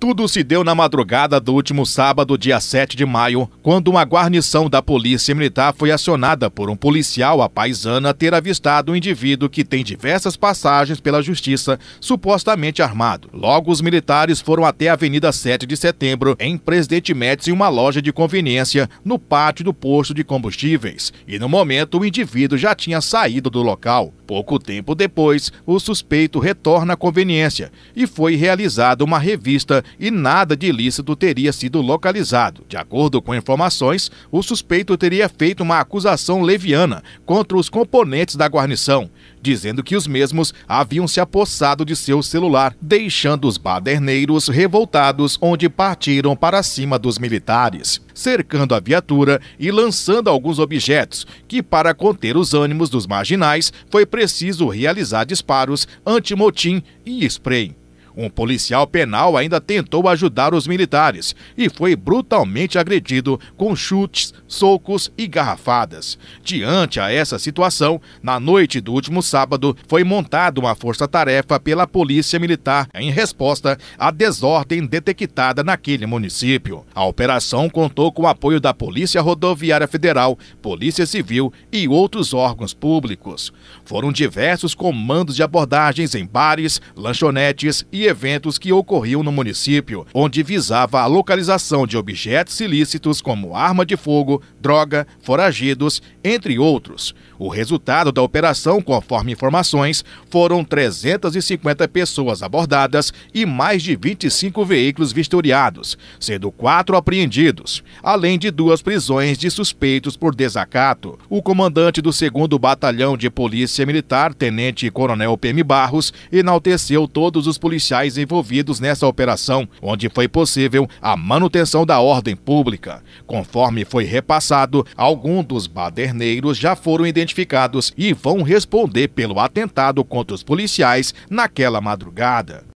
Tudo se deu na madrugada do último sábado, dia 7 de maio, quando uma guarnição da Polícia Militar foi acionada por um policial à paisana ter avistado um indivíduo que tem diversas passagens pela Justiça, supostamente armado. Logo, os militares foram até a Avenida 7 de Setembro, em Presidente Médici, em uma loja de conveniência, no pátio do posto de combustíveis. E no momento, o indivíduo já tinha saído do local. Pouco tempo depois, o suspeito retorna à conveniência e foi realizada uma revista e nada de ilícito teria sido localizado. De acordo com informações, o suspeito teria feito uma acusação leviana contra os componentes da guarnição, dizendo que os mesmos haviam se apossado de seu celular, deixando os baderneiros revoltados, onde partiram para cima dos militares cercando a viatura e lançando alguns objetos, que, para conter os ânimos dos marginais, foi preciso realizar disparos anti-motim e spray. Um policial penal ainda tentou ajudar os militares e foi brutalmente agredido com chutes, socos e garrafadas. Diante a essa situação, na noite do último sábado, foi montada uma força-tarefa pela Polícia Militar em resposta à desordem detectada naquele município. A operação contou com o apoio da Polícia Rodoviária Federal, Polícia Civil e outros órgãos públicos. Foram diversos comandos de abordagens em bares, lanchonetes e e eventos que ocorriam no município, onde visava a localização de objetos ilícitos como arma de fogo, droga, foragidos, entre outros. O resultado da operação, conforme informações, foram 350 pessoas abordadas e mais de 25 veículos vistoriados, sendo quatro apreendidos, além de duas prisões de suspeitos por desacato. O comandante do 2 Batalhão de Polícia Militar, Tenente Coronel PM Barros, enalteceu todos os policiais policiais envolvidos nessa operação, onde foi possível a manutenção da ordem pública. Conforme foi repassado, alguns dos baderneiros já foram identificados e vão responder pelo atentado contra os policiais naquela madrugada.